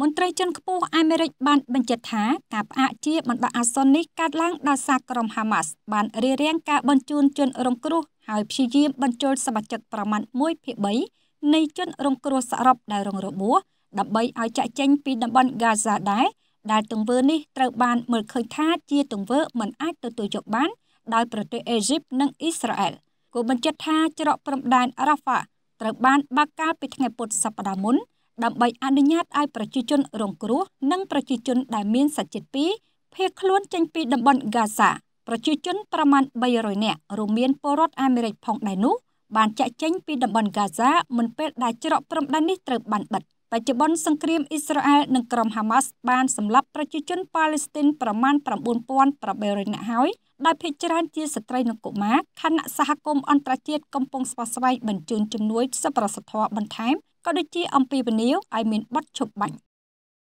មន្ត្រីជាន់ខ្ពស់អាមេរិកបានបញ្ជាក់ថាការផ្អាកជាបណ្ដោះអាសន្ននេះកើតឡើងដោយសារក្រុមហាម៉ាស់បានរារាំងការបញ្ជូនជនរងគ្រោះហើយព្យាយាមបញ្ចូលសមាជិកប្រមាណ1ភាគ3នៃជនរងគ្រោះសរុបដែលរងរបួសដើម្បីឲ្យចាក់ចេញពីតំបន់ Gaza ដែរដែលទង្វើនេះត្រូវបានមើលឃើញថាជាទង្វើមិនអាចទទួលយកបានដោយប្រទេសអេស៊ីបនិងអ៊ីស្រាអែលគូបញ្ជាក់ថាច្រកព្រំដែនរ៉ាហ្វាត្រូវបានបើកកាលពីថ្ងៃពុធសប្តាហ៍មុនដើម្បីអនុញ្ញាតឲ្យប្រជាជនរងគ្រោះ និងប្រជាជនដែលមានសច្ចិតពីរភៀសខ្លួនចេញពីតំបន់ហ្គាហ្សា ប្រជាជនប្រមាណ300នាក់រួមមានពលរដ្ឋអាមេរិកផងដែរនោះបានចាក់ចេញពីតំបន់ហ្គាហ្សាមុនពេលដែលច្រកព្រំដែននេះត្រូវបានបិទបច្ចុប្បន្នសង្គ្រាមអ៊ីស្រាអែលនិងក្រុមហាម៉ាស់បានសម្លាប់ប្រជាជនប៉ាឡេស្ទីនប្រមាណ9800នាក់ហើយដែលភាគច្រើនជាស្ត្រីនិងកុមារខណៈសហគមន៍អន្តរជាតិកំពុងស្វាស្វែងបញ្ជូនជំនួយសប្បុរសធម៌បន្ថែមក៏ដូចជាអំពាវនាវឲ្យមានបទឈប់បាញ់